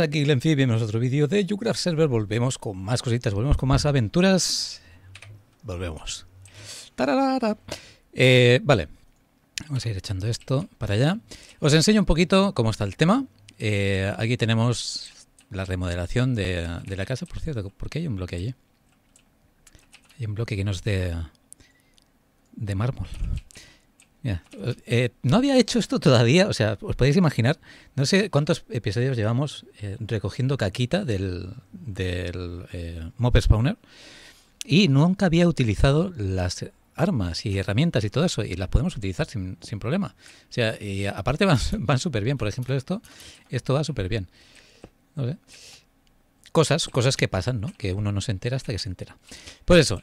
aquí Glenfi, bienvenidos a otro vídeo de Youcraft Server. Volvemos con más cositas, volvemos con más aventuras. Volvemos. Eh, vale, vamos a ir echando esto para allá. Os enseño un poquito cómo está el tema. Eh, aquí tenemos la remodelación de, la casa, por cierto. porque hay un bloque allí? Hay un bloque que no es de, de mármol. Eh, no había hecho esto todavía, o sea, os podéis imaginar, no sé cuántos episodios llevamos eh, recogiendo caquita del, del eh, Spawner y nunca había utilizado las armas y herramientas y todo eso, y las podemos utilizar sin, problema. O sea, y aparte van, súper bien, por ejemplo, esto, esto va súper bien. Cosas, cosas que pasan, ¿no? Que uno no se entera hasta que se entera. Pues eso,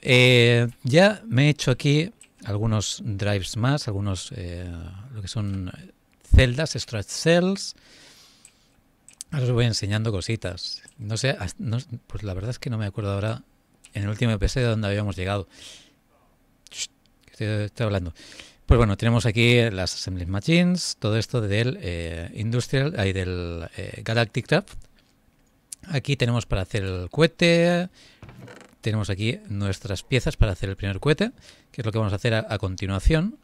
ya me he hecho aquí algunos drives más, algunos eh, lo que son eh, celdas, stretch cells. Ahora os voy enseñando cositas. No sé, pues la verdad es que no me acuerdo ahora en el último de dónde habíamos llegado. Estoy, estoy hablando. Pues bueno, tenemos aquí las Assembly Machines, todo esto del eh, Industrial, ahí del eh, Galactic Aquí tenemos para hacer el cohete, tenemos aquí nuestras piezas para hacer el primer cohete, que es lo que vamos a hacer a, continuación.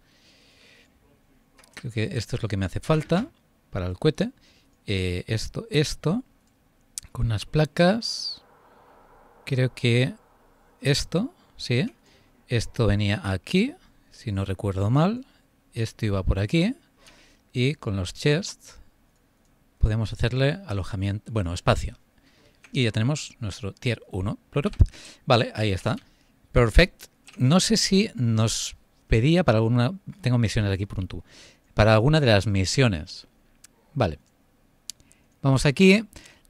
Creo que esto es lo que me hace falta para el cohete. Eh, esto, esto, con unas placas. Creo que esto, sí. Esto venía aquí, si no recuerdo mal. Esto iba por aquí. Y con los chests podemos hacerle alojamiento, bueno, espacio. Y ya tenemos nuestro tier 1. Vale, ahí está. Perfect. No sé si nos pedía para alguna... Tengo misiones aquí por un Para alguna de las misiones. Vale. Vamos aquí.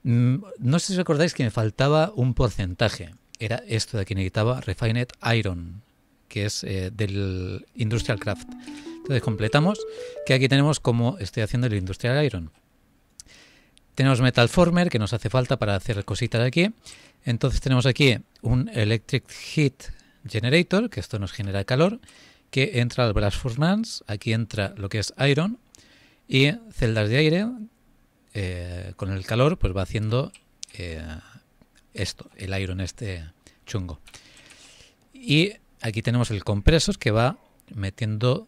Mm, no sé si recordáis que me faltaba un porcentaje. Era esto de aquí. Necesitaba Refined Iron, que es eh, del Industrial Craft. Entonces completamos, que aquí tenemos como estoy haciendo el Industrial Iron. Tenemos Metal Former, que nos hace falta para hacer cositas aquí. Entonces tenemos aquí un Electric Heat Generator, que esto nos genera calor, que entra al Brass Furnace, aquí entra lo que es Iron, y celdas de aire, eh, con el calor, pues va haciendo eh, esto, el Iron este chungo. Y aquí tenemos el compresor que va metiendo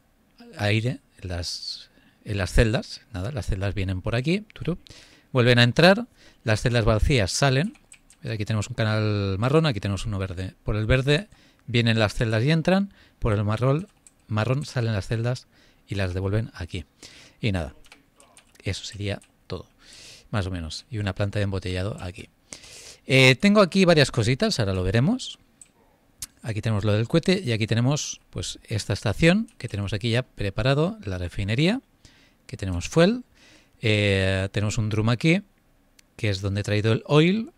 aire en las, las celdas. Nada, las celdas vienen por aquí. Vuelven a entrar, las celdas vacías salen. Eh, aquí tenemos un canal marrón, aquí tenemos uno verde. Por el verde vienen las celdas y entran, por el marrón, marrón salen las celdas y las devuelven aquí. Y nada, eso sería todo, más o menos. Y una planta de embotellado aquí. Eh, tengo aquí varias cositas, ahora lo veremos. Aquí tenemos lo del cohete y aquí tenemos pues esta estación que tenemos aquí ya preparado, la refinería, que tenemos fuel, eh, tenemos un drum aquí, que es donde he traído el oil,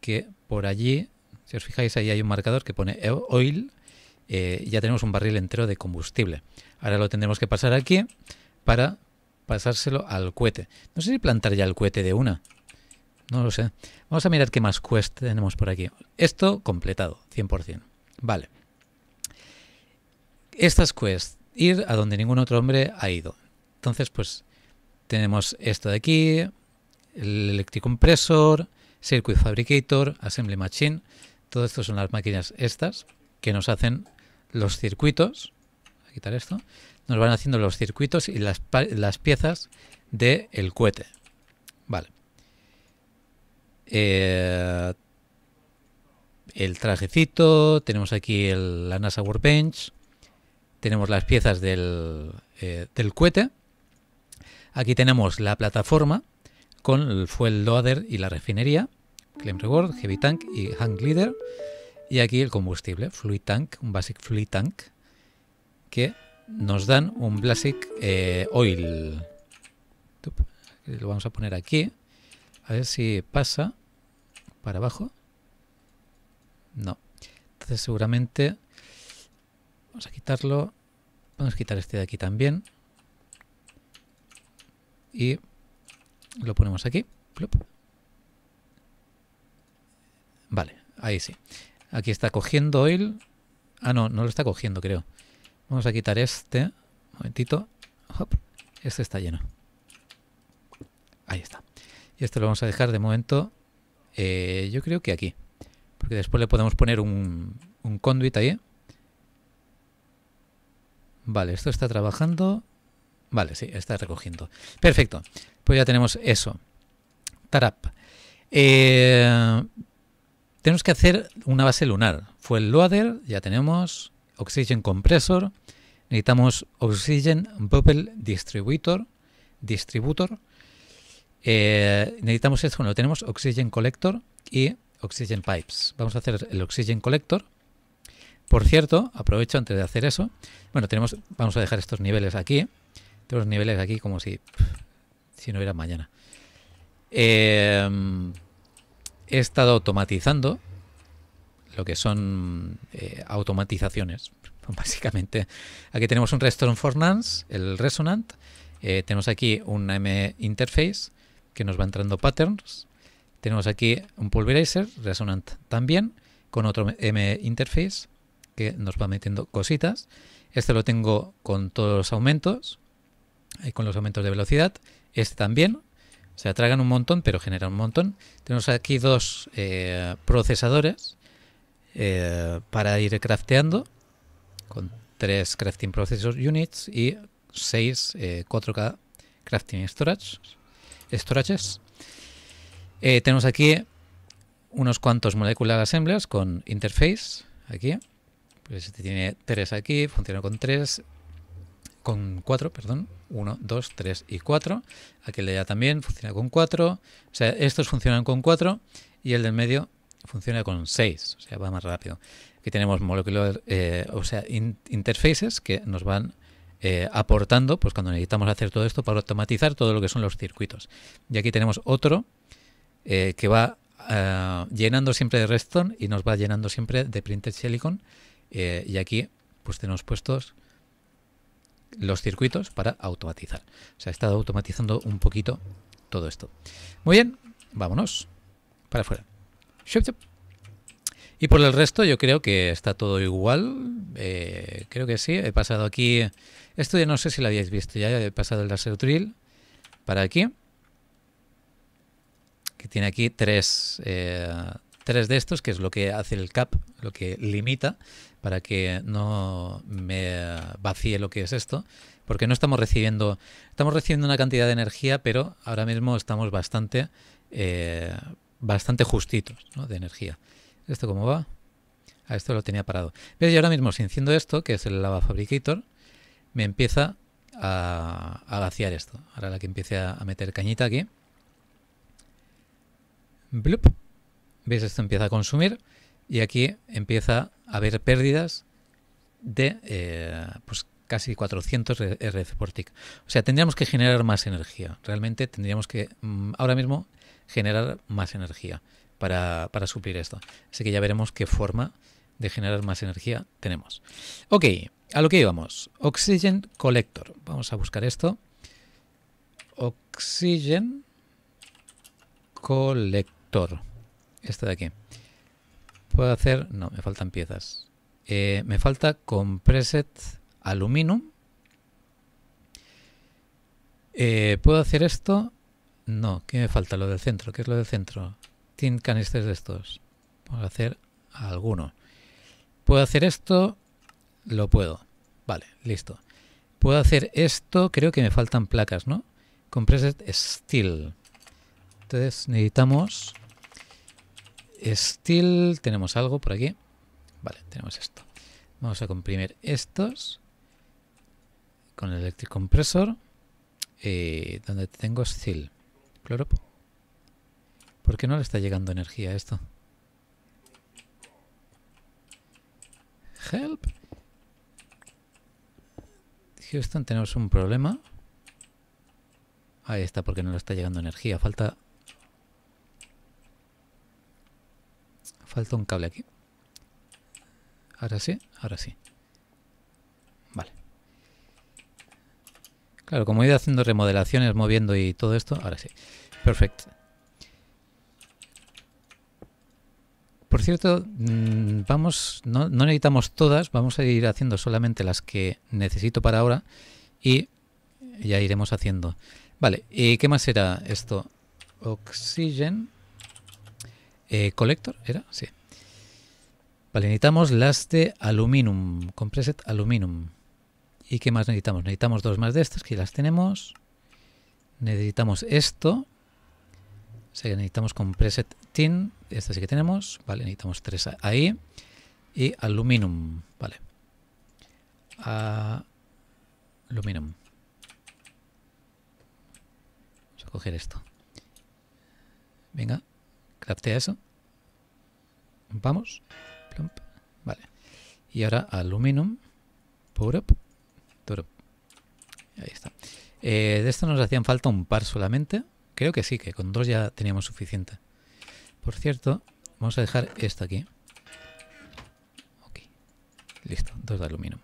que por allí, si os fijáis, ahí hay un marcador que pone e-, oil. Eh, ya tenemos un barril entero de combustible. Ahora lo tendremos que pasar aquí para pasárselo al cohete. No sé si plantar ya el cohete de una. No lo sé. Vamos a mirar qué más quest tenemos por aquí. Esto completado, 100%. Vale. Estas quests, ir a donde ningún otro hombre ha ido. Entonces, pues tenemos esto de aquí, el Electric Compressor, Circuit Fabricator, Assembly Machine. Todo esto son las máquinas estas que nos hacen los circuitos. a quitar esto. Nos van haciendo los circuitos y las, piezas del cohete. Vale. Eh, el trajecito, tenemos aquí la NASA Workbench, tenemos las piezas del eh, cohete Aquí tenemos la plataforma con el fuel loader y la refinería, Claim Reward, Heavy Tank y Hang Leader. Y aquí el combustible, Fluid Tank, un Basic Fluid Tank, que nos dan un Basic eh, Oil. Lo vamos a poner aquí. A ver si pasa para abajo. No. Entonces seguramente vamos a quitarlo. Vamos a quitar este de aquí también y lo ponemos aquí. Vale, ahí sí. Aquí está cogiendo oil. Ah, no, no lo está cogiendo, creo. Vamos a quitar este. Un momentito. Este está lleno. Ahí está. Y esto lo vamos a dejar de momento, eh, yo creo que aquí. Porque después le podemos poner un, un conduit ahí. Vale, esto está trabajando. Vale, sí, está recogiendo. Perfecto. Pues ya tenemos eso. Tarap. Eh, tenemos que hacer una base lunar. Fue el loader, ya tenemos. Oxygen compressor. Necesitamos Oxygen Bubble Distributor. Distributor. Eh, necesitamos esto, bueno, tenemos Oxygen Collector y Oxygen Pipes. Vamos a hacer el Oxygen Collector. Por cierto, aprovecho antes de hacer eso. Bueno, tenemos, vamos a dejar estos niveles aquí. Tengo los niveles aquí como si, si no hubiera mañana. Em, he estado automatizando lo que son eh, automatizaciones, básicamente. Aquí tenemos un Nance, el Resonant. Eh, tenemos aquí una M interface que nos va entrando patterns. Tenemos aquí un pulverizer, Resonant también, con otro M interface que nos va metiendo cositas. Este lo tengo con todos los aumentos, eh, con los aumentos de velocidad. Este también. se sea, un montón, pero genera un montón. Tenemos aquí dos eh, procesadores eh, para ir crafteando, con tres crafting processor units y seis 4K crafting storage, storages. tenemos aquí unos cuantos molecular assemblers con interface, aquí. Pues este tiene tres aquí, funciona con tres, con 4, perdón, 1, 2, 3 y 4. Aquel de allá también funciona con 4. O sea, estos funcionan con 4 y el del medio funciona con 6, o sea, va más rápido. Aquí tenemos molecular, eh, o sea, interfaces que nos van eh, aportando, pues cuando necesitamos hacer todo esto para automatizar todo lo que son los circuitos. Y aquí tenemos otro eh, que va llenando siempre de redstone y nos va llenando siempre de printed silicon. y aquí, pues tenemos puestos los circuitos para automatizar. se ha estado automatizando un poquito todo esto. Muy bien, vámonos para afuera. Y por el resto yo creo que está todo igual, eh, creo que sí, he pasado aquí, esto ya no sé si lo habéis visto, ya he pasado el laser drill para aquí, que tiene aquí tres, eh, tres de estos, que es lo que hace el CAP, lo que limita, para que no me vacíe lo que es esto, porque no estamos recibiendo, estamos recibiendo una cantidad de energía, pero ahora mismo estamos bastante, eh, bastante justitos de energía. ¿Esto cómo va? A ah, esto lo tenía parado. veis ahora mismo, si esto, que es el Lava Fabricator, me empieza a, vaciar esto. Ahora la que empiece a, meter cañita aquí. Blup. ¿Veis? Esto empieza a consumir y aquí empieza a haber pérdidas de eh, pues, casi 400 RF por tick. O sea, tendríamos que generar más energía. Realmente tendríamos que mm, ahora mismo generar más energía para, para suplir esto. Así que ya veremos qué forma de generar más energía tenemos. Ok, a lo que íbamos. Oxygen Collector. Vamos a buscar esto. Oxygen Collector esta de aquí. Puedo hacer, no, me faltan piezas. Eh, me falta con preset aluminum. Eh, ¿Puedo hacer esto? No, ¿qué me falta? Lo del centro, ¿qué es lo del centro? Tin canisters de estos. Vamos hacer alguno. ¿Puedo hacer esto? Lo puedo. Vale, listo. Puedo hacer esto, creo que me faltan placas, ¿no? Con steel. Entonces necesitamos Steel, tenemos algo por aquí. Vale, tenemos esto. Vamos a comprimir estos con el electric compressor. Eh, donde tengo Steel. ¿Por qué no le está llegando energía a esto? Help. Houston, tenemos un problema. Ahí está, porque no le está llegando energía. Falta Falta un cable aquí. Ahora sí, ahora sí. Vale. Claro, como he ido haciendo remodelaciones, moviendo y todo esto, ahora sí. Perfecto. Por cierto, mm, vamos, no, no, necesitamos todas, vamos a ir haciendo solamente las que necesito para ahora y ya iremos haciendo. Vale, ¿y qué más será esto? Oxygen. Eh, collector, ¿era? Sí. Vale, necesitamos las de aluminum, compreset preset aluminum. ¿Y qué más necesitamos? Necesitamos dos más de estas, que las tenemos. Necesitamos esto. O necesitamos con preset tin. estas sí que tenemos. Vale, necesitamos tres ahí. Y aluminum. Vale. Aluminum. Vamos a coger esto. Venga. Craftea eso. Vamos. Vale. Y ahora aluminum. Power up. Ahí está. Eh, de esto nos hacían falta un par solamente. Creo que sí, que con dos ya teníamos suficiente. Por cierto, vamos a dejar esto aquí. Ok. Listo, dos de Aluminum.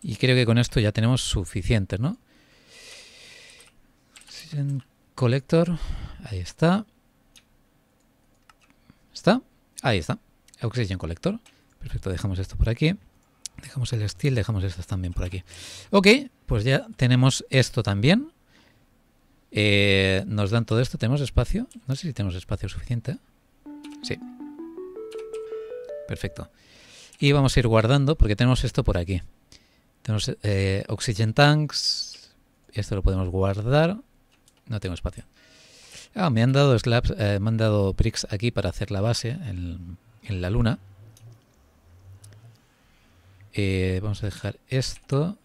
Y creo que con esto ya tenemos suficiente, ¿no? Collector, ahí está. Ahí está. Oxygen Collector. Perfecto, dejamos esto por aquí. Dejamos el steel, dejamos estas también por aquí. Ok, pues ya tenemos esto también. Eh, nos dan todo esto. ¿Tenemos espacio? No sé si tenemos espacio suficiente. Sí. Perfecto. Y vamos a ir guardando porque tenemos esto por aquí. Tenemos eh, Oxygen Tanks. Esto lo podemos guardar. No tengo espacio. Ah, me han dado slabs, eh, me han dado aquí para hacer la base en, la luna. Eh, vamos a dejar esto.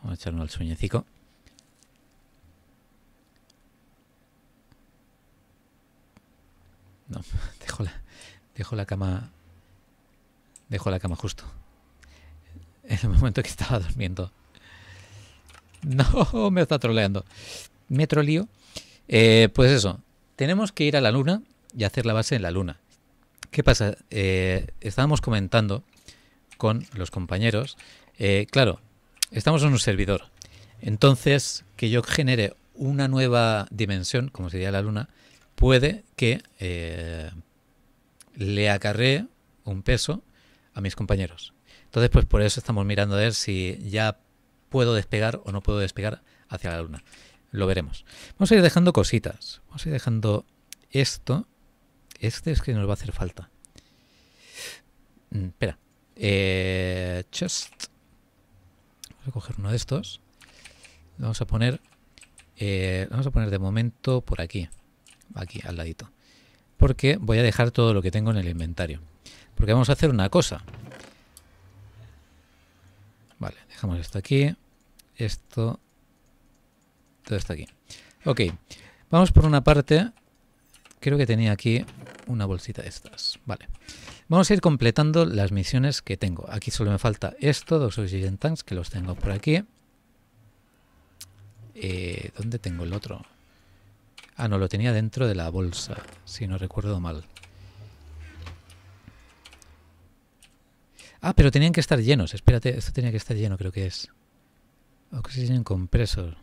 Vamos a echarnos al sueñecico. No, dejo la, dejo la cama. Dejo la cama justo. En el momento que estaba durmiendo. No, me está troleando. Me troleo. Eh, pues eso, tenemos que ir a la Luna y hacer la base en la Luna. ¿Qué pasa? Eh, estábamos comentando con los compañeros. Eh, claro, estamos en un servidor. Entonces, que yo genere una nueva dimensión, como sería la Luna, puede que le acarree un peso a mis compañeros. Entonces, pues por eso estamos mirando a ver si ya puedo despegar o no puedo despegar hacia la luna. Lo veremos. Vamos a ir dejando cositas. Vamos a ir dejando esto. Este es que nos va a hacer falta. Mm, espera. Eh, Vamos a coger uno de estos. Vamos a poner. Eh, vamos a poner de momento por aquí. Aquí, al ladito. Porque voy a dejar todo lo que tengo en el inventario. Porque vamos a hacer una cosa. Vale, dejamos esto aquí. Esto. Todo está aquí. Ok. Vamos por una parte. Creo que tenía aquí una bolsita de estas. Vale. Vamos a ir completando las misiones que tengo. Aquí solo me falta esto, dos oxygen tanks, que los tengo por aquí. Eh, ¿Dónde tengo el otro? Ah, no, lo tenía dentro de la bolsa, si no recuerdo mal. Ah, pero tenían que estar llenos. Espérate, esto tenía que estar lleno, creo que es. Oxygen compresor.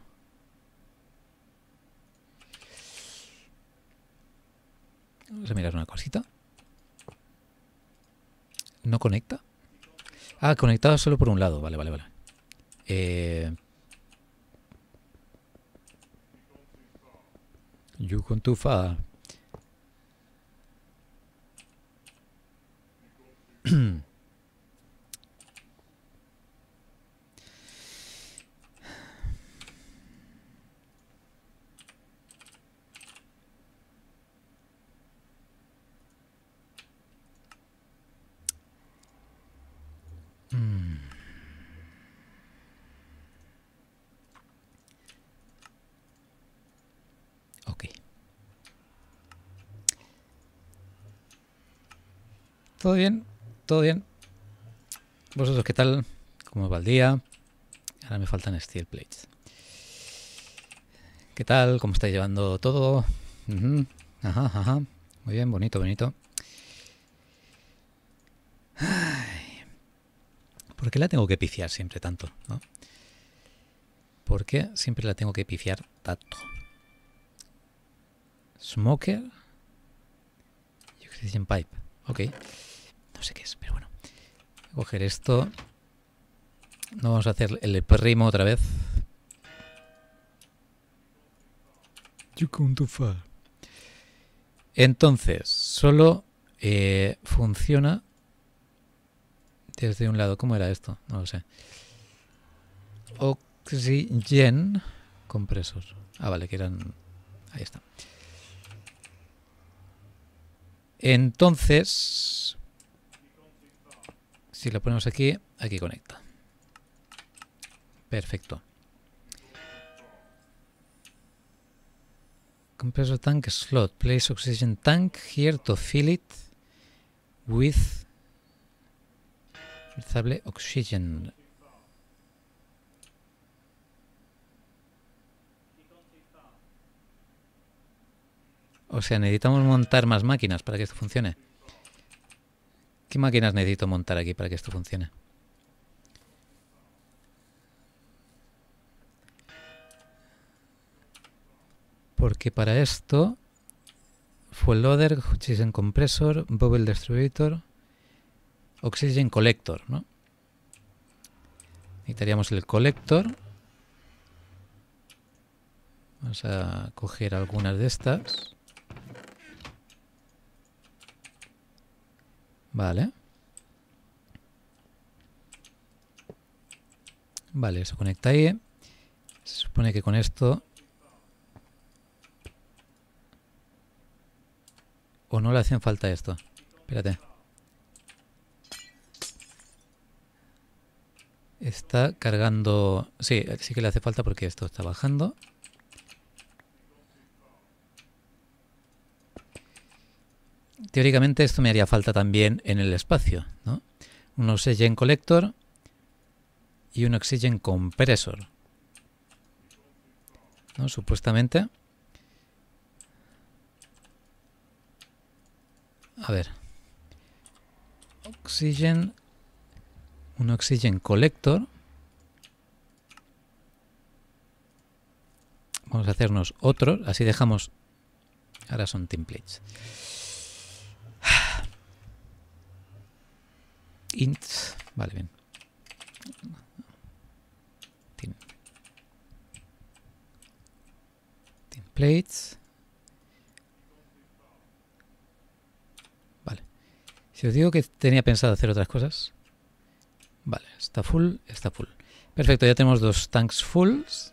Vamos a mirar una cosita. ¿No conecta? Ah, conectado solo por un lado. Vale, vale, vale. Eh... You con tu fa. Mm. Ok. ¿Todo bien? ¿Todo bien? ¿Vosotros qué tal? ¿Cómo va el día? Ahora me faltan steel plates. ¿Qué tal? ¿Cómo estáis llevando todo? Ajá, ajá. Muy bien, bonito, bonito. Ay. ¿Por qué la tengo que pifiar siempre tanto? ¿Por qué siempre la tengo que pifiar tanto? Smoker. yo en Pipe. Ok. No sé qué es, pero bueno. Voy a coger esto. No vamos a hacer el primo otra vez. You come Entonces, solo eh, funciona desde un lado. ¿Cómo era esto? No lo sé. Oxygen compresos. Ah, vale, que eran... Ahí está. Entonces, si lo ponemos aquí, aquí conecta. Perfecto. Compressor tank slot. Place oxygen tank here to fill it with Sable Oxygen. O sea, necesitamos montar más máquinas para que esto funcione. ¿Qué máquinas necesito montar aquí para que esto funcione? Porque para esto, Fuel Loader, Oxygen Compressor, Bubble Distributor... Oxygen Collector, ¿no? Necesitaríamos el Collector. Vamos a coger algunas de estas. Vale. Vale, se conecta ahí. Se supone que con esto... O no le hacen falta esto. Espérate. Está cargando... Sí, sí que le hace falta porque esto está bajando. Teóricamente esto me haría falta también en el espacio, ¿no? Un Oxygen Collector y un Oxygen Compressor. ¿No? Supuestamente. A ver. Oxygen un Oxygen Collector. Vamos a hacernos otros, así dejamos... Ahora son templates. Int, vale, bien. Templates. Vale. Si os digo que tenía pensado hacer otras cosas, Vale, está full, está full. Perfecto, ya tenemos dos tanks fulls.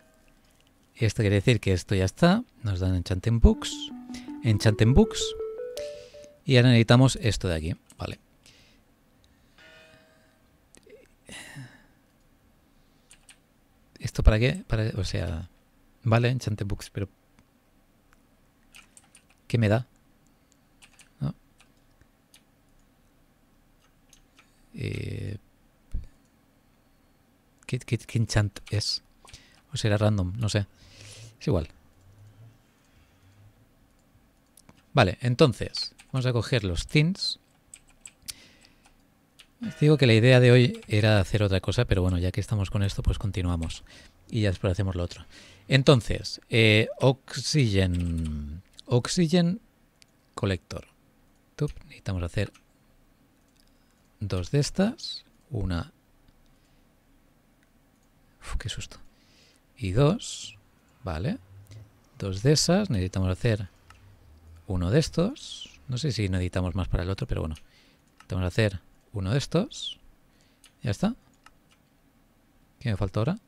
Esto quiere decir que esto ya está. Nos dan Enchanting Books. Enchanting Books. Y ahora necesitamos esto de aquí. Vale. ¿Esto para qué? Para, o sea... Vale, Enchanting Books, pero... ¿Qué me da? Eh... ¿Qué, es? O será random, no sé. Es igual. Vale, entonces, vamos a coger los thins. digo que la idea de hoy era hacer otra cosa, pero bueno, ya que estamos con esto, pues continuamos. Y ya después hacemos lo otro. Entonces, eh, Oxygen. Oxygen Collector. Necesitamos hacer dos de estas. Una Uf, qué susto. Y dos, ¿vale? Dos de esas. Necesitamos hacer uno de estos. No sé si necesitamos más para el otro, pero bueno. Necesitamos hacer uno de estos. Ya está. ¿Qué me falta ahora?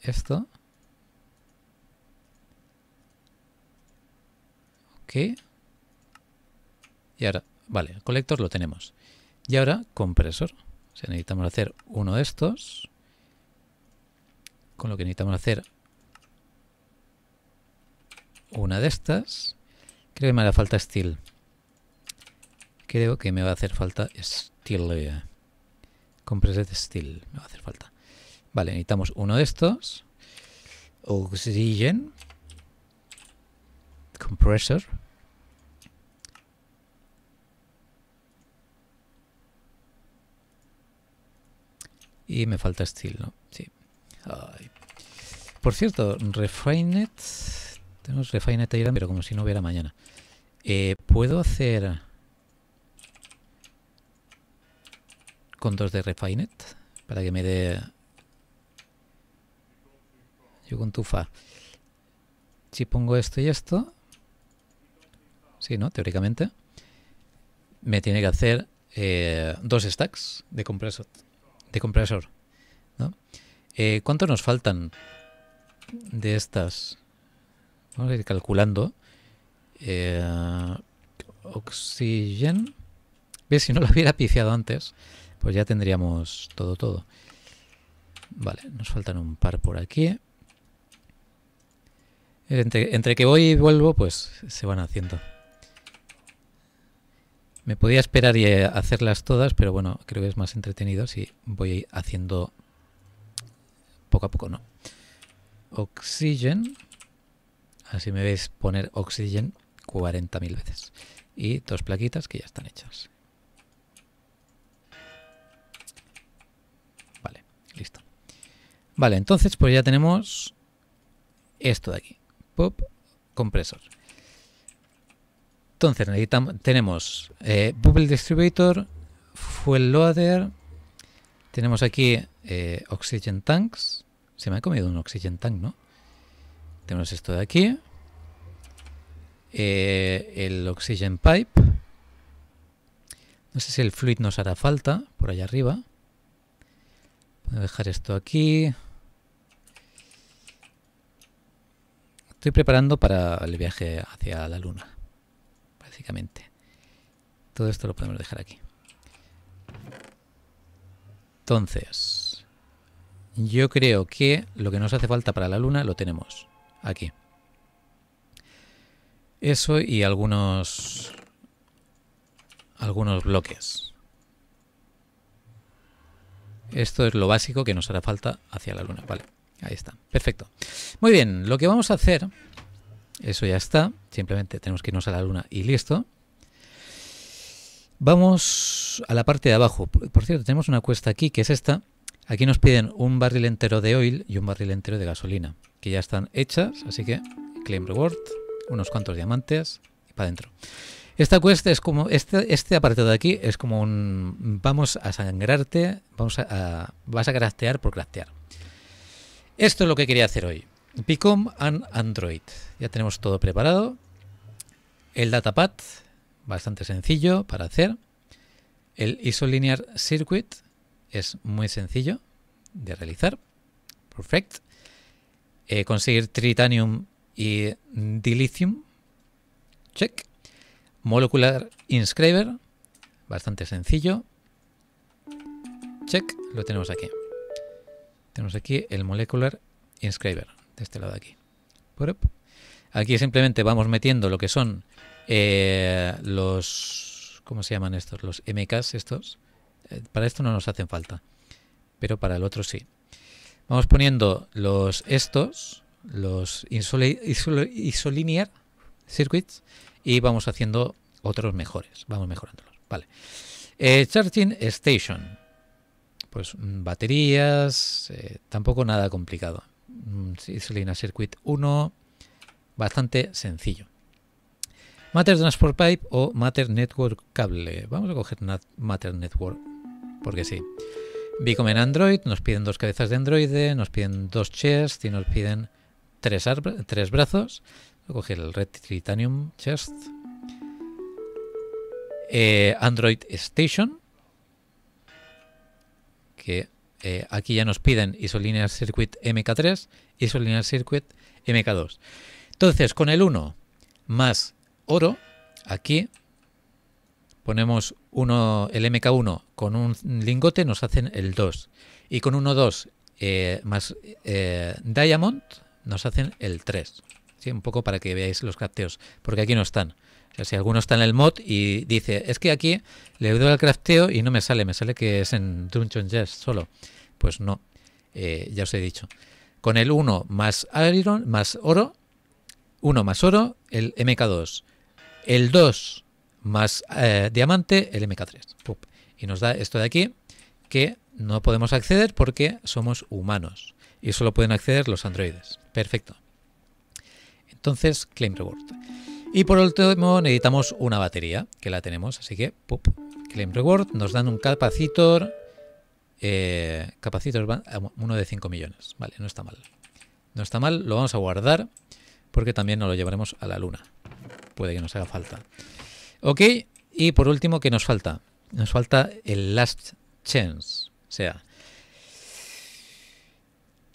Esto. Ok. Y ahora, vale, el colector lo tenemos. Y ahora, compresor. O sea, necesitamos hacer uno de estos. Con lo que necesitamos hacer una de estas. Creo que me hará falta steel. Creo que me va a hacer falta steel. Compressor de steel me va a hacer falta. Vale, necesitamos uno de estos. Oxygen. Compressor. Y me falta steel, por cierto, Refinet. Tenemos Refinet ahí pero como si no hubiera mañana. Eh, Puedo hacer. Con dos de Refinet. Para que me dé. Yo con tufa. Si pongo esto y esto. Sí, ¿no? Teóricamente. Me tiene que hacer eh, dos stacks de compresor. De compresor. ¿no? Eh, ¿Cuánto nos faltan de estas? Vamos a ir calculando. Eh, Si no lo hubiera piciado antes, pues ya tendríamos todo, todo. Vale, nos faltan un par por aquí. Eh, entre, entre, que voy y vuelvo, pues se van haciendo. Me podía esperar y eh, hacerlas todas, pero bueno, creo que es más entretenido si voy haciendo poco a poco, ¿no? Oxygen, así me veis poner Oxygen 40.000 veces. Y dos plaquitas que ya están hechas. Vale, listo. Vale, entonces pues ya tenemos esto de aquí. Pop, compresor. Entonces necesitamos, tenemos eh, Bubble Distributor, Fuel Loader, tenemos aquí eh, Oxygen Tanks. Se me ha comido un Oxygen Tank, ¿no? Tenemos esto de aquí. Eh, el Oxygen Pipe. No sé si el Fluid nos hará falta por allá arriba. Voy a dejar esto aquí. Estoy preparando para el viaje hacia la luna, básicamente. Todo esto lo podemos dejar aquí. Entonces, yo creo que lo que nos hace falta para la luna lo tenemos aquí. Eso y algunos algunos bloques. Esto es lo básico que nos hará falta hacia la luna, vale. Ahí está, perfecto. Muy bien, lo que vamos a hacer, eso ya está, simplemente tenemos que irnos a la luna y listo. Vamos a la parte de abajo. Por cierto, tenemos una cuesta aquí, que es esta. Aquí nos piden un barril entero de oil y un barril entero de gasolina, que ya están hechas, así que claim reward, unos cuantos diamantes y para adentro. Esta cuesta es como, este, este apartado de aquí es como un, vamos a sangrarte, vamos a, vas a craftear por craftear. Esto es lo que quería hacer hoy. Become an Android. Ya tenemos todo preparado. El datapad, bastante sencillo para hacer. El isolinear circuit es muy sencillo de realizar. Perfect. Eh, conseguir tritanium y dilithium. Check. Molecular inscriber. Bastante sencillo. Check. Lo tenemos aquí. Tenemos aquí el molecular inscriber. De este lado de aquí. Aquí simplemente vamos metiendo lo que son eh, los. ¿Cómo se llaman estos? Los MKs, estos. Eh, para esto no nos hacen falta. Pero para el otro sí. Vamos poniendo los estos, los isolinear circuits, y vamos haciendo otros mejores. Vamos mejorándolos. Vale. Eh, charging Station. Pues mm, baterías, tampoco nada complicado. Mm, Isolina Circuit 1, bastante sencillo. Matter Transport Pipe o Matter Network Cable. Vamos a coger Matter Network, porque sí. Bicom en Android, nos piden dos cabezas de Android, nos piden dos chests y nos piden tres, tres brazos. Voy a coger el Red Titanium Chest. Eh, Android Station, que eh, aquí ya nos piden Isolinear Circuit MK3, Isolinear Circuit MK2. Entonces, con el 1 más oro, aquí ponemos uno, el MK1 con un lingote, nos hacen el 2. Y con 1-2 eh, más eh, Diamond nos hacen el 3. ¿Sí? Un poco para que veáis los crafteos, porque aquí no están. si alguno está en el mod y dice, es que aquí le doy al crafteo y no me sale, me sale que es en Dungeon Jazz solo. Pues no, eh, ya os he dicho. Con el 1 más iron, más oro, 1 más oro, el MK2 el 2 más eh, diamante, el MK3. Y nos da esto de aquí, que no podemos acceder porque somos humanos. Y solo pueden acceder los androides. Perfecto. Entonces, claim reward. Y por último necesitamos una batería, que la tenemos, así que claim reward, nos dan un capacitor, eh, ah, uno de 5 millones, vale, no está mal. No está mal, lo vamos a guardar porque también nos lo llevaremos a la luna puede que nos haga falta. Ok, y por último, ¿qué nos falta? Nos falta el last chance. O sea,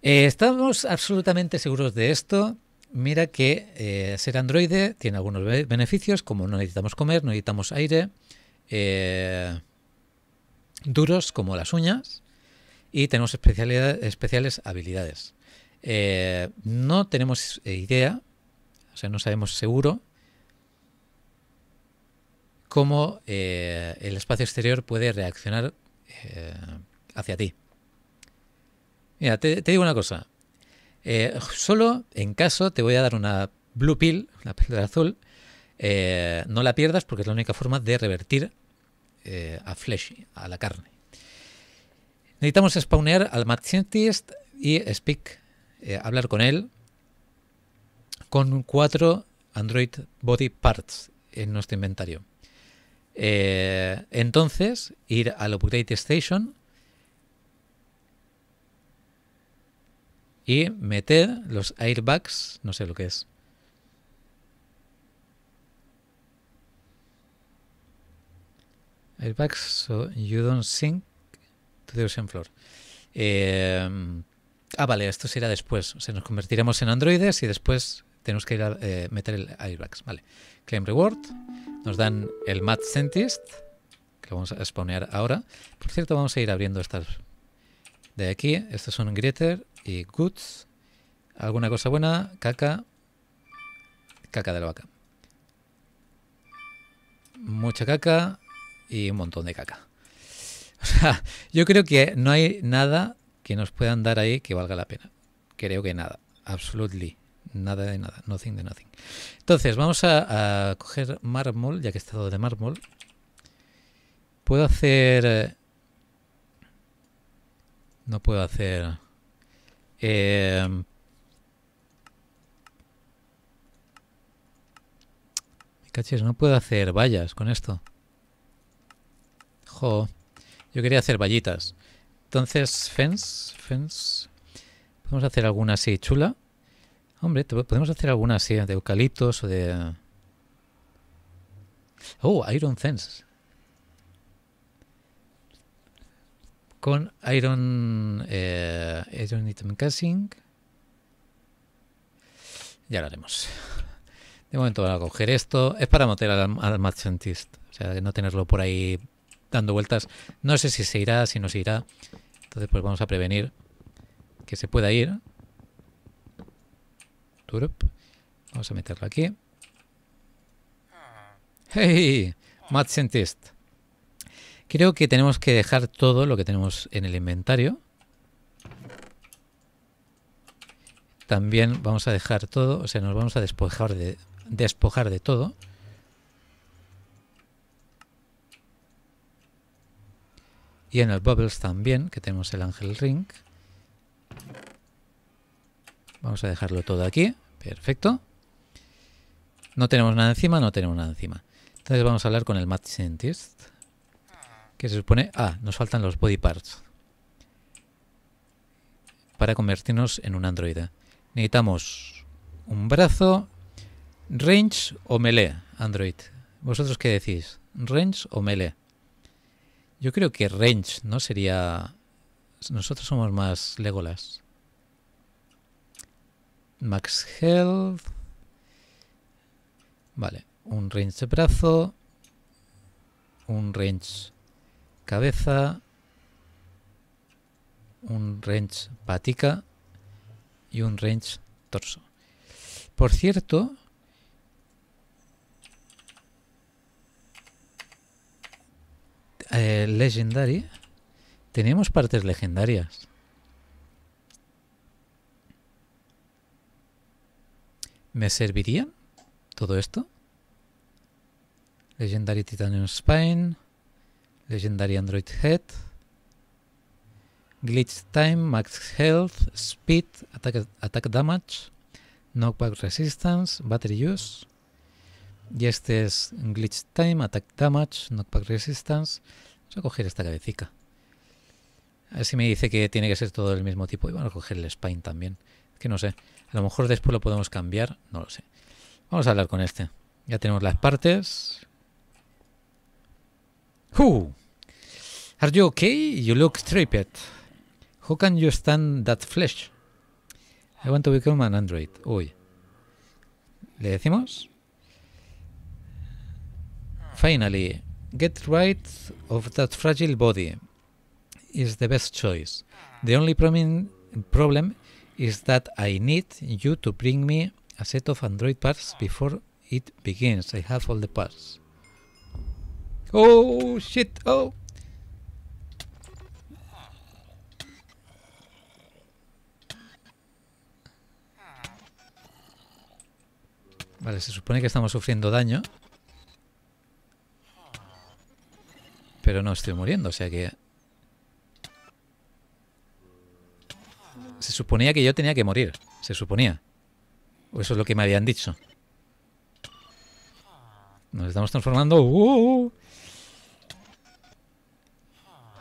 eh, estamos absolutamente seguros de esto. Mira que eh, ser androide tiene algunos beneficios, como no necesitamos comer, no necesitamos aire, eh, duros como las uñas, y tenemos especiales habilidades. no tenemos idea, o sea, no sabemos seguro cómo eh, el espacio exterior puede reaccionar eh, hacia ti. Mira, te, digo una cosa. Eh, solo en caso te voy a dar una blue pill, una píldora azul. no la pierdas porque es la única forma de revertir a flesh, a la carne. Necesitamos spawnear al Mad Scientist y Speak, hablar con él, con cuatro Android Body Parts en nuestro inventario. Eh, entonces, ir al Update Station y meter los airbags, no sé lo que es. Airbags, so you don't sink to the ocean floor. Eh, ah, vale, esto será después. O nos convertiremos en androides y después tenemos que ir a eh, meter el airbags. Vale. Claim reward. Nos dan el Mad Scientist, que vamos a exponer ahora. Por cierto, vamos a ir abriendo estas de aquí. Estos son Greater y Goods. Alguna cosa buena, caca, caca de la vaca. Mucha caca y un montón de caca. O sea, yo creo que no hay nada que nos puedan dar ahí que valga la pena. Creo que nada. Absolutely Nada de nada, nothing de nothing. Entonces, vamos a, coger mármol, ya que he estado de mármol. Puedo hacer... Eh, no puedo hacer... Eh, no puedo hacer vallas con esto. Jo, yo quería hacer vallitas. Entonces, fence, fence. a hacer alguna así chula. Hombre, podemos hacer algunas, así, de eucaliptos o de... Oh, Iron Fence. Con Iron... Eh, iron Item Casing. Ya lo haremos. De momento voy a coger esto. Es para meter al, al O sea, no tenerlo por ahí dando vueltas. No sé si se irá, si no se irá. Entonces pues vamos a prevenir que se pueda ir. Vamos a meterlo aquí. ¡Hey! Mad Scientist. Creo que tenemos que dejar todo lo que tenemos en el inventario. También vamos a dejar todo, o sea, nos vamos a despojar de, despojar de todo. Y en el Bubbles también, que tenemos el Ángel Ring. Vamos a dejarlo todo aquí. Perfecto. No tenemos nada encima, no tenemos nada encima. Entonces vamos a hablar con el Mad Scientist. Que se supone... Ah, nos faltan los body parts. Para convertirnos en un androide. Necesitamos un brazo, range o melee, android. ¿Vosotros qué decís? ¿Range o melee? Yo creo que range, ¿no? Sería... Nosotros somos más Legolas max health. Vale, un range de brazo, un range cabeza, un range patica y un range torso. Por cierto, eh, legendary, tenemos partes legendarias. ¿Me serviría todo esto? Legendary Titanium Spine, Legendary Android Head, Glitch Time, Max Health, Speed, Attack, Damage, Knockback Resistance, Battery Use. Y este es Glitch Time, Attack Damage, Knockback Resistance. Vamos a coger esta cabecita. Así me dice que tiene que ser todo del mismo tipo. Y bueno, a coger el Spine también que no sé. A lo mejor después lo podemos cambiar, no lo sé. Vamos a hablar con este. Ya tenemos las partes. Who? Are you okay? You look stupid. How can you stand that flesh? I want to become an android. Uy. ¿Le decimos? Finally, get right of that fragile body is the best choice. The only problem is that I need you to bring me a set of Android parts before it begins. I have all the parts. Oh shit! Oh. Vale, se supone que estamos sufriendo daño. Pero no estoy muriendo, o sea que Se suponía que yo tenía que morir. Se suponía. O eso es lo que me habían dicho. Nos estamos transformando. Uh, uh,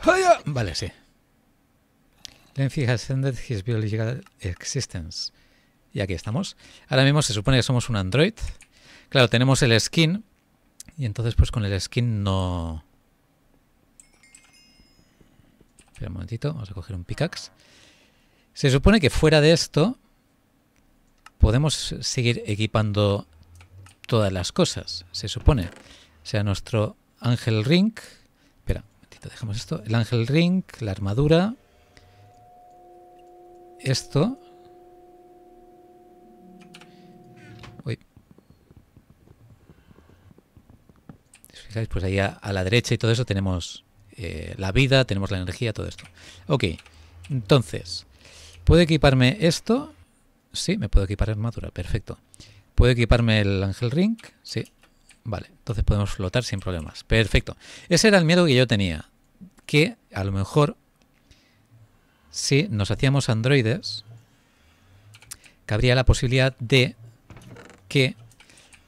uh. Vale, sí. Lenfi has ended his biological existence. Y aquí estamos. Ahora mismo se supone que somos un android. Claro, tenemos el skin. Y entonces pues con el skin no... Espera un momentito, vamos a coger un pickaxe. Se supone que fuera de esto podemos seguir equipando todas las cosas, se supone. O sea, nuestro ángel ring, espera, un momentito, dejamos esto, el ángel ring, la armadura, esto, Pues ahí a, la derecha y todo eso tenemos eh, la vida, tenemos la energía, todo esto. Ok, entonces, ¿Puedo equiparme esto? Sí, me puedo equipar armadura, perfecto. ¿Puedo equiparme el Ángel Ring? Sí. Vale, entonces podemos flotar sin problemas. Perfecto. Ese era el miedo que yo tenía. Que a lo mejor, si nos hacíamos androides, cabría la posibilidad de que...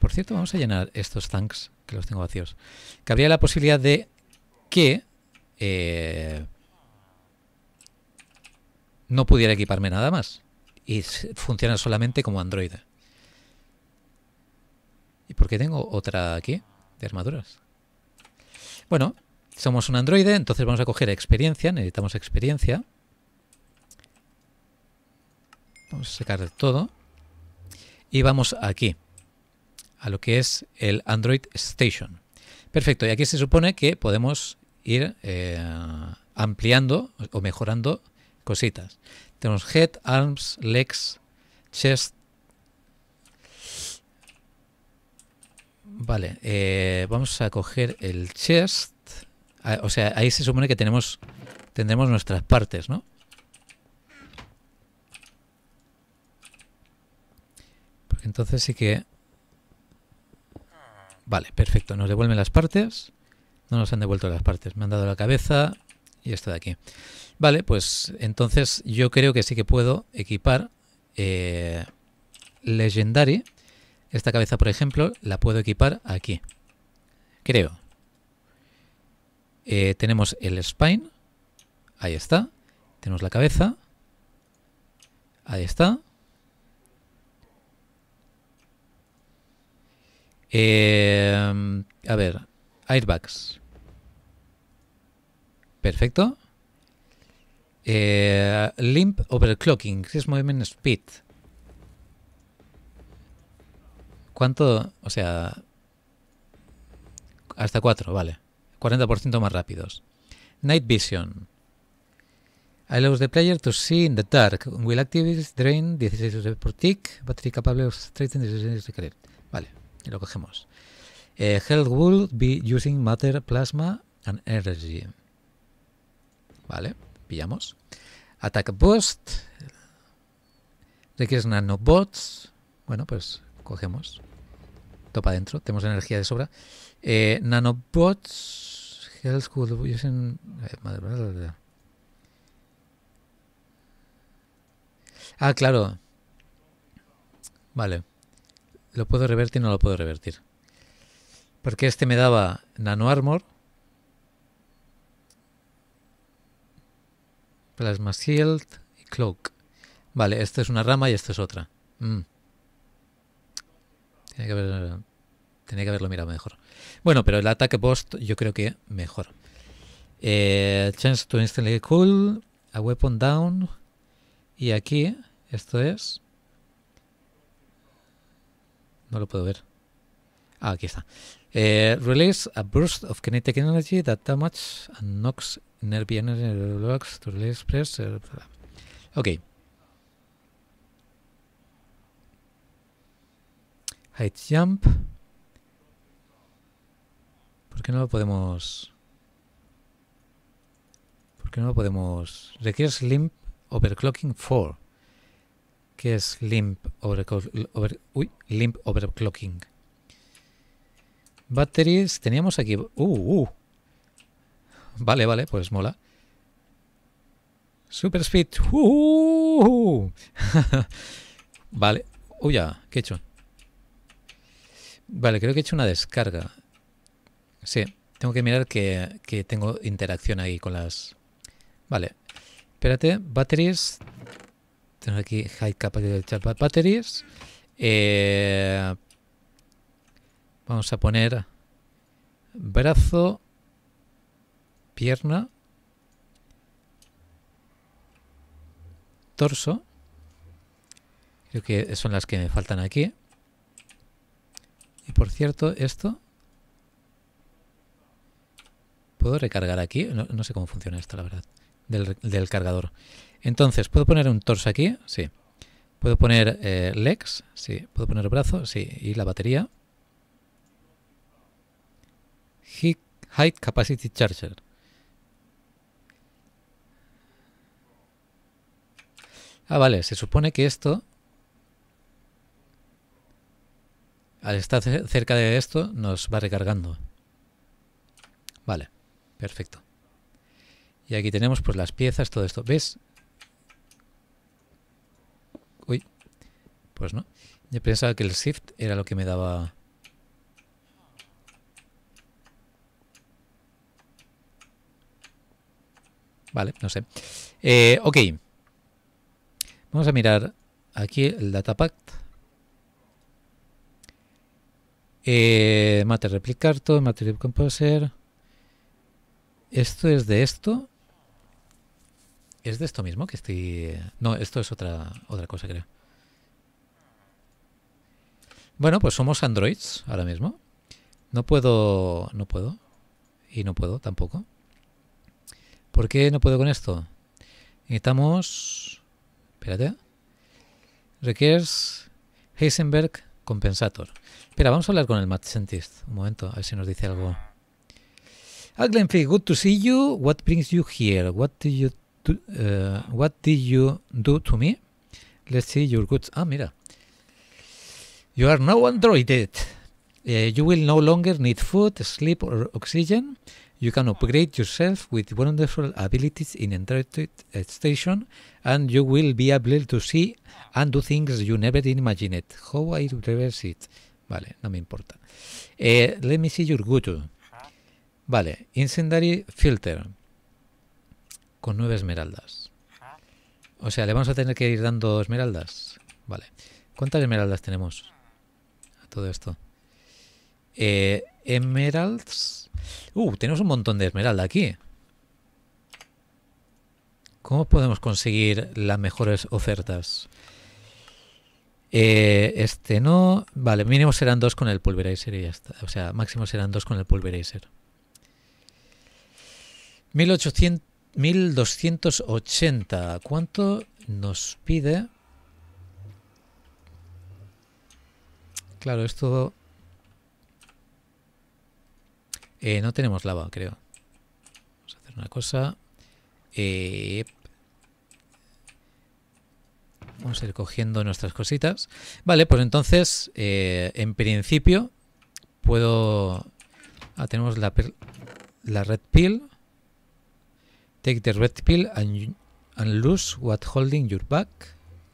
Por cierto, vamos a llenar estos tanks, que los tengo vacíos. Cabría la posibilidad de que... Eh, no pudiera equiparme nada más y funciona solamente como Android. ¿Y por qué tengo otra aquí de armaduras? Bueno, somos un Android, entonces vamos a coger experiencia, necesitamos experiencia. Vamos a sacar todo. Y vamos aquí, a lo que es el Android Station. Perfecto, y aquí se supone que podemos ir eh, ampliando o mejorando cositas. Tenemos head, arms, legs, chest. Vale, eh, vamos a coger el chest. Ah, o sea, ahí se supone que tenemos tendremos nuestras partes, ¿no? Porque entonces sí que... Vale, perfecto. Nos devuelven las partes. No nos han devuelto las partes. Me han dado la cabeza, y esta de aquí. Vale, pues entonces yo creo que sí que puedo equipar eh, Legendary. Esta cabeza, por ejemplo, la puedo equipar aquí. Creo. Eh, tenemos el spine. Ahí está. Tenemos la cabeza. Ahí está. Eh, a ver, airbags. Perfecto. Eh, limp overclocking, increase movement speed. ¿Cuánto? O sea, hasta 4, vale. 40% más rápidos. Night vision. Allows the player to see in the dark. Will activate drain 16 por tick. Battery capable of straighten 16 Vale, y lo cogemos. Eh, health will be using matter, plasma and energy. ¿vale? Pillamos. Attack Boost. Requieres nanobots. Bueno, pues cogemos. Topa adentro. Tenemos energía de sobra. Eh, nanobots. Health eh, Ah, claro. Vale. Lo puedo revertir, no lo puedo revertir. Porque este me daba nano armor. Plasma Shield y Cloak. Vale, esta es una rama y esta es otra. Mm. Tiene que Tenía que haberlo mirado mejor. Bueno, pero el ataque post yo creo que mejor. Eh, chance to instantly cool. A weapon down. Y aquí, esto es... No lo puedo ver. Ah, aquí está. Eh, release a burst of kinetic energy that damage and knocks NerdVPN, Roblox, Turtle Express. Ok. Height Jump. ¿Por qué no lo podemos...? ¿Por qué no lo podemos...? Requiere Limp Overclocking 4. ¿Qué es Limp, overclocking? Over, uy, limp Overclocking? Batteries, teníamos aquí... Uh, uh, Vale, vale, pues mola. Super Speed. vale. Uy, ya, ¿qué he hecho? Vale, creo que he hecho una descarga. Sí, tengo que mirar que, tengo interacción ahí con las... Vale. Espérate, batteries. Tengo aquí high capacity batteries. Eh, vamos a poner brazo pierna, torso, creo que son las que me faltan aquí. Y por cierto, esto... ¿Puedo recargar aquí? No, sé cómo funciona esto, la verdad, del, cargador. Entonces, ¿puedo poner un torso aquí? Sí. ¿Puedo poner eh, legs? Sí. ¿Puedo poner brazo? Sí. ¿Y la batería? Height Capacity Charger. Ah, vale, se supone que esto, al estar cerca de esto, nos va recargando. Vale, perfecto. Y aquí tenemos pues las piezas, todo esto. ¿Ves? Uy, pues no. Yo pensaba que el shift era lo que me daba... Vale, no sé. Eh, ok. Vamos a mirar aquí el datapact. Mater Eh, matter replicar todo, composer. Esto es de esto. ¿Es de esto mismo que estoy...? No, esto es otra, otra cosa, creo. Bueno, pues somos androids ahora mismo. No puedo... No puedo. Y no puedo tampoco. ¿Por qué no puedo con esto? Necesitamos... Espérate. Requires Heisenberg Compensator. Espera, vamos a hablar con el Mad Scientist. Un momento, a ver si nos dice algo. Aglenfi, ah, good to see you. What brings you here? What do you uh, what did you do to me? Let's see your goods. Ah, mira. You are now androided. Eh, you will no longer need food, sleep, or oxygen. You can upgrade yourself with wonderful abilities in Entertainment Station, and you will be able to see and do things you never imagined. How I reverse it. Vale, no me importa. Uh, let me see your Vale, Incendiary Filter. Con nueve esmeraldas. O sea, le vamos a tener que ir dando esmeraldas. Vale. ¿Cuántas esmeraldas tenemos? A todo esto. Eh, emeralds. Uh, tenemos un montón de esmeralda aquí. ¿Cómo podemos conseguir las mejores ofertas? Eh, este no. Vale, mínimo serán dos con el pulverizer y ya está. O sea, máximo serán dos con el pulverizer. 1800, 1280. ¿Cuánto nos pide? Claro, esto eh, no tenemos lava, creo. Vamos a hacer una cosa. Eh, vamos a ir cogiendo nuestras cositas. Vale, pues entonces, eh, en principio, puedo... Ah, tenemos la, la red pill. Take the red pill and, and lose what holding your back.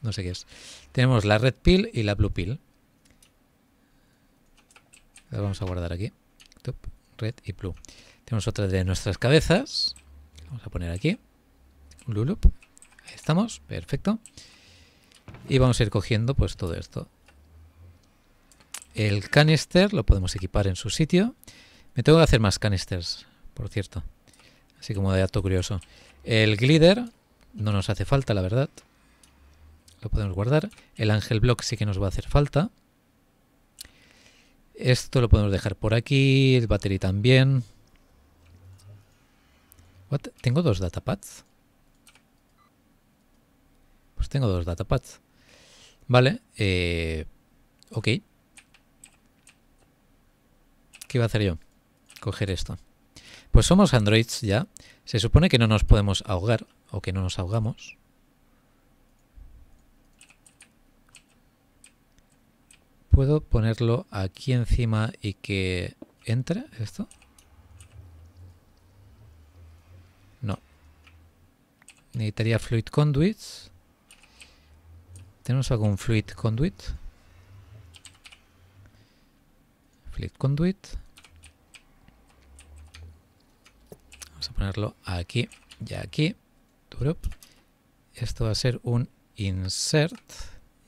No sé qué es. Tenemos la red pill y la blue pill. vamos a guardar aquí red y blue. Tenemos otra de nuestras cabezas. Vamos a poner aquí. Lulup. Ahí estamos. Perfecto. Y vamos a ir cogiendo pues todo esto. El canister lo podemos equipar en su sitio. Me tengo que hacer más canisters, por cierto. Así como de dato curioso. El glider no nos hace falta, la verdad. Lo podemos guardar. El ángel block sí que nos va a hacer falta. Esto lo podemos dejar por aquí, el battery también. ¿Tengo dos datapads? Pues tengo dos datapads. Vale, eh, ok. ¿Qué voy a hacer yo? Coger esto. Pues somos androids ya. Se supone que no nos podemos ahogar o que no nos ahogamos. ¿Puedo ponerlo aquí encima y que entre esto? No. Necesitaría fluid conduits. ¿Tenemos algún fluid conduit? Fluid conduit. Vamos a ponerlo aquí y aquí. Esto va a ser un insert.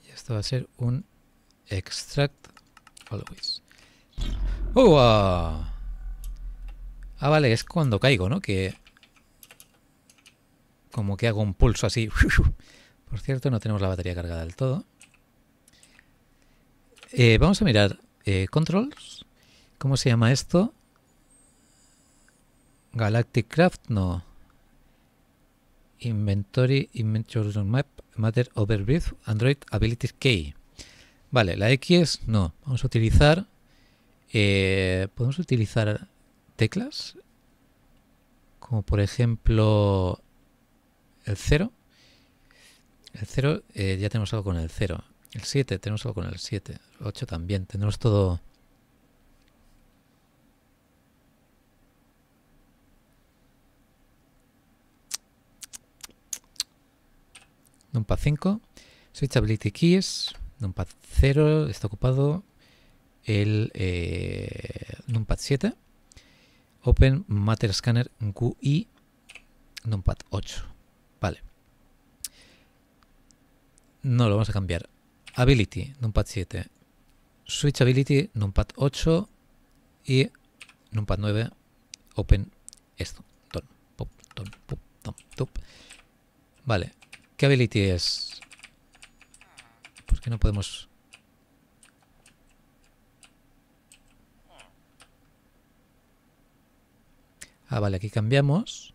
Y esto va a ser un Extract always. ¡Oh! Ah. ah, vale, es cuando caigo, ¿no? Que... Como que hago un pulso así. Por cierto, no tenemos la batería cargada del todo. Eh, vamos a mirar. Eh, controls. ¿Cómo se llama esto? Galactic Craft, no. Inventory, Inventory Map, Matter Overview Android Abilities Key. Vale, la X no. Vamos a utilizar... Eh, ¿Podemos utilizar teclas? Como por ejemplo el 0. El 0 eh, ya tenemos algo con el 0. El 7 tenemos algo con el 7. El 8 también. Tenemos todo... Numpa 5. Switchability keys numpad 0 está ocupado el eh, numpad 7, open matter scanner QI numpad 8. Vale. No lo vamos a cambiar. Ability numpad 7, switch ability numpad 8 y numpad 9 open esto. Vale. ¿Qué ability es? ¿Por qué no podemos...? Ah, vale, aquí cambiamos.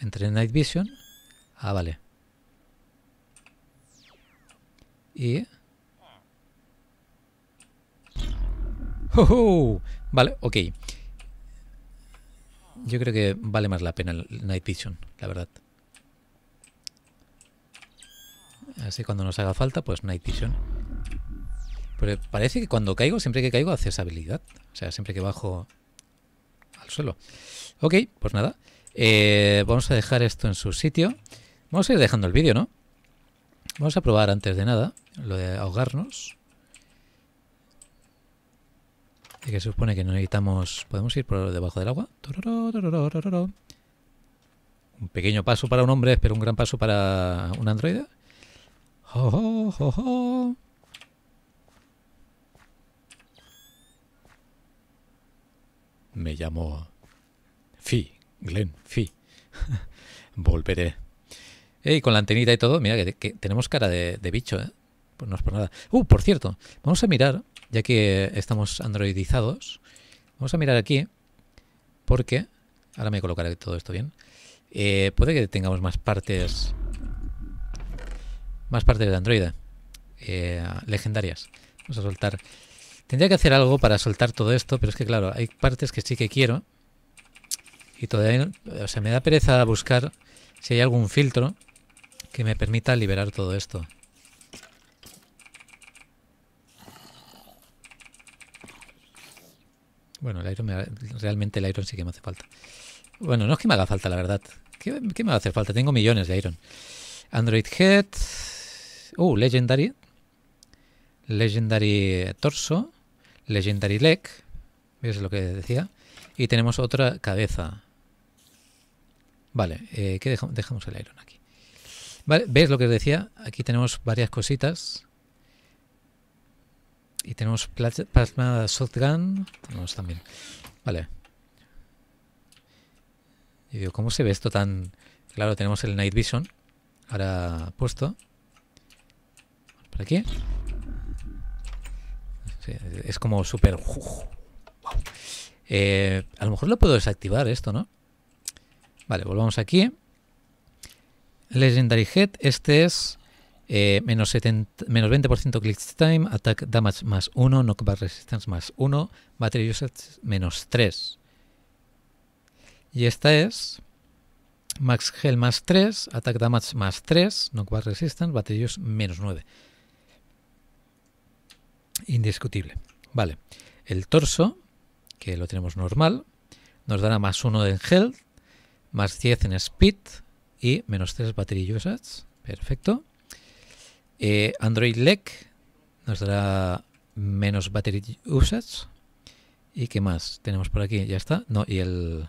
Entre Night Vision. Ah, vale. Y... ¡Oh, Vale, ok. Yo creo que vale más la pena el Night Vision, la verdad. Así cuando nos haga falta, pues Night Vision. Pero parece que cuando caigo, siempre que caigo, hace esa habilidad. O sea, siempre que bajo al suelo. Ok, pues nada. Eh, vamos a dejar esto en su sitio. Vamos a ir dejando el vídeo, ¿no? Vamos a probar antes de nada lo de ahogarnos. Y que se supone que no necesitamos... ¿Podemos ir por debajo del agua? Un pequeño paso para un hombre, pero un gran paso para un androide. Me llamo Fi, Glenn, Fi. Volveré. Y con la antenita y todo, mira que, tenemos cara de, bicho, ¿eh? Pues no es por nada. Uh, por cierto, vamos a mirar, ya que estamos androidizados, vamos a mirar aquí, porque, ahora me colocaré todo esto bien, eh, puede que tengamos más partes más partes de Android. Eh, legendarias. Vamos a soltar. Tendría que hacer algo para soltar todo esto, pero es que claro, hay partes que sí que quiero. Y todavía, o sea, me da pereza buscar si hay algún filtro que me permita liberar todo esto. Bueno, el iron realmente el iron sí que me hace falta. Bueno, no es que me haga falta, la verdad. ¿Qué, qué me va a hacer falta? Tengo millones de iron. Android Head, Uh, legendary. Legendary Torso. Legendary Leg. ¿Ves lo que decía? Y tenemos otra cabeza. Vale, eh, ¿qué dejamos? el Iron aquí. Vale, ¿ves lo que os decía? Aquí tenemos varias cositas. Y tenemos plasma gun. Tenemos también. Vale. Y digo, ¿cómo se ve esto tan...? Claro, tenemos el Night Vision ahora puesto aquí? es como súper... Eh, a lo mejor lo puedo desactivar esto, ¿no? Vale, volvamos aquí. Legendary Head, este es eh, menos, 70, menos 20% click time, attack damage más 1, knockback resistance más 1, battery usage menos 3. Y esta es max health más 3, attack damage más 3, knockback resistance, battery use menos 9. Indiscutible. Vale. El torso, que lo tenemos normal, nos dará más 1 en health, más 10 en speed y menos 3 battery usage. Perfecto. Eh, Android Leg nos dará menos battery usage. ¿Y qué más? Tenemos por aquí, ya está. No, y el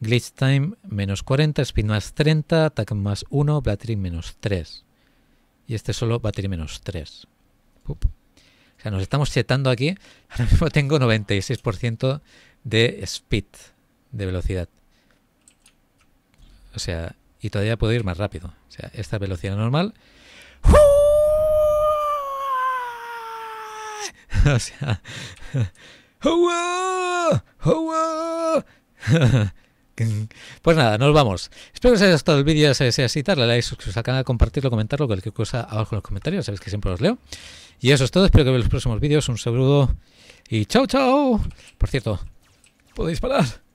glitch time menos 40, speed más 30, attack más 1, battery menos 3. Y este solo battery menos 3. Pup. O sea, nos estamos chetando aquí. Ahora mismo tengo 96% de speed, de velocidad. O sea, y todavía puedo ir más rápido. O sea, esta velocidad normal. o sea. Pues nada, nos vamos. Espero que os haya gustado el vídeo. Si es así, darle like, suscribiros al canal, compartirlo, comentarlo, cualquier cosa abajo en los comentarios. Sabéis que siempre los leo. Y eso es todo, espero que veáis los próximos vídeos. Un saludo y chao, chao. Por cierto, podéis parar.